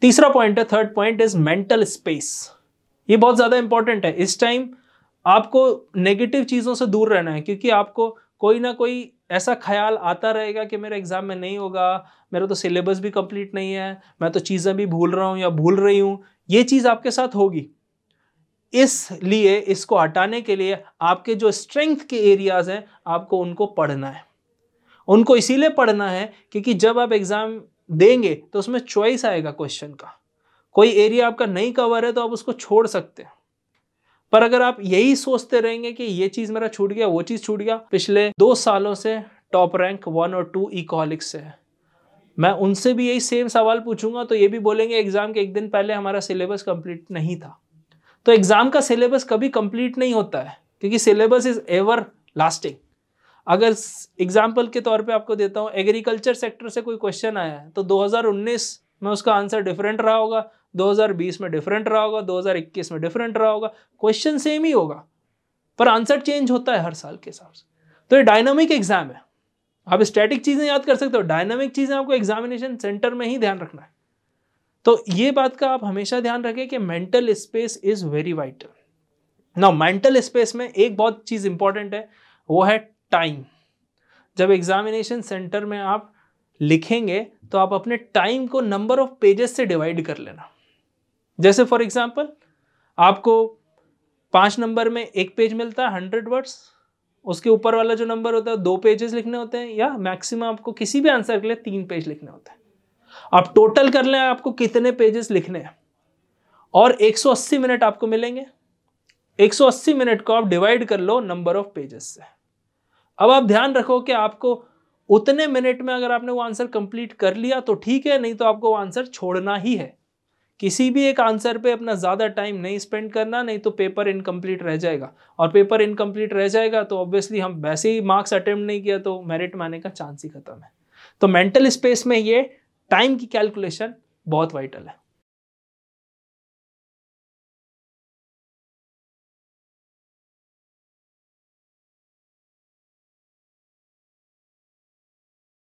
तीसरा पॉइंट है third point is mental space ये बहुत ज़्यादा इंपॉर्टेंट है इस टाइम आपको नेगेटिव चीज़ों से दूर रहना है क्योंकि आपको कोई ना कोई ऐसा ख्याल आता रहेगा कि मेरा एग्ज़ाम में नहीं होगा मेरा तो सिलेबस भी कंप्लीट नहीं है मैं तो चीज़ें भी भूल रहा हूँ या भूल रही हूँ ये चीज़ आपके साथ होगी इसलिए इसको हटाने के लिए आपके जो स्ट्रेंथ के एरियाज़ हैं आपको उनको पढ़ना है उनको इसीलिए पढ़ना है क्योंकि जब आप एग्ज़ाम देंगे तो उसमें चॉइस आएगा क्वेश्चन का कोई एरिया आपका नहीं कवर है तो आप उसको छोड़ सकते हैं पर अगर आप यही सोचते रहेंगे कि ये चीज़ मेरा छूट गया वो चीज़ छूट गया पिछले दो सालों से टॉप रैंक वन और टू इकोलिक्स से है मैं उनसे भी यही सेम सवाल पूछूंगा तो ये भी बोलेंगे एग्ज़ाम के एक दिन पहले हमारा सिलेबस कंप्लीट नहीं था तो एग्ज़ाम का सिलेबस कभी कंप्लीट नहीं होता है क्योंकि सिलेबस इज़ एवर लास्टिंग अगर एग्जाम्पल के तौर पे आपको देता हूँ एग्रीकल्चर सेक्टर से कोई क्वेश्चन आया है तो 2019 में उसका आंसर डिफरेंट रहा होगा 2020 में डिफरेंट रहा होगा 2021 में डिफरेंट रहा होगा क्वेश्चन सेम ही होगा पर आंसर चेंज होता है हर साल के हिसाब से तो ये डायनामिक एग्जाम है आप स्टैटिक चीज़ें याद कर सकते हो डायनामिक चीज़ें आपको एग्जामिनेशन सेंटर में ही ध्यान रखना है तो ये बात का आप हमेशा ध्यान रखें कि mental space is very vital ना मेंटल स्पेस में एक बहुत चीज़ इंपॉर्टेंट है वो है टाइम जब एग्जामिनेशन सेंटर में आप लिखेंगे तो आप अपने टाइम को नंबर ऑफ पेजेस से डिवाइड कर लेना जैसे फॉर एग्जांपल आपको पांच नंबर में एक पेज मिलता है हंड्रेड वर्ड्स उसके ऊपर वाला जो नंबर होता है दो पेजेस लिखने होते हैं या मैक्सिमम आपको किसी भी आंसर के लिए तीन पेज लिखने होते हैं आप टोटल कर लें आपको कितने पेजेस लिखने हैं और 180 मिनट आपको मिलेंगे 180 मिनट को आप डिवाइड कर लो नंबर ऑफ पेजेस से अब आप ध्यान रखो कि आपको उतने मिनट में अगर आपने वो आंसर कंप्लीट कर लिया तो ठीक है नहीं तो आपको वो आंसर छोड़ना ही है किसी भी एक आंसर पे अपना ज़्यादा टाइम नहीं स्पेंड करना नहीं तो पेपर इनकम्प्लीट रह जाएगा और पेपर इनकम्प्लीट रह जाएगा तो ऑब्वियसली हम वैसे ही मार्क्स अटेम्प्ट नहीं किया तो मेरिट में आने का चांस ही खत्म है तो मेंटल स्पेस में ये टाइम की कैलकुलेशन बहुत वाइटल है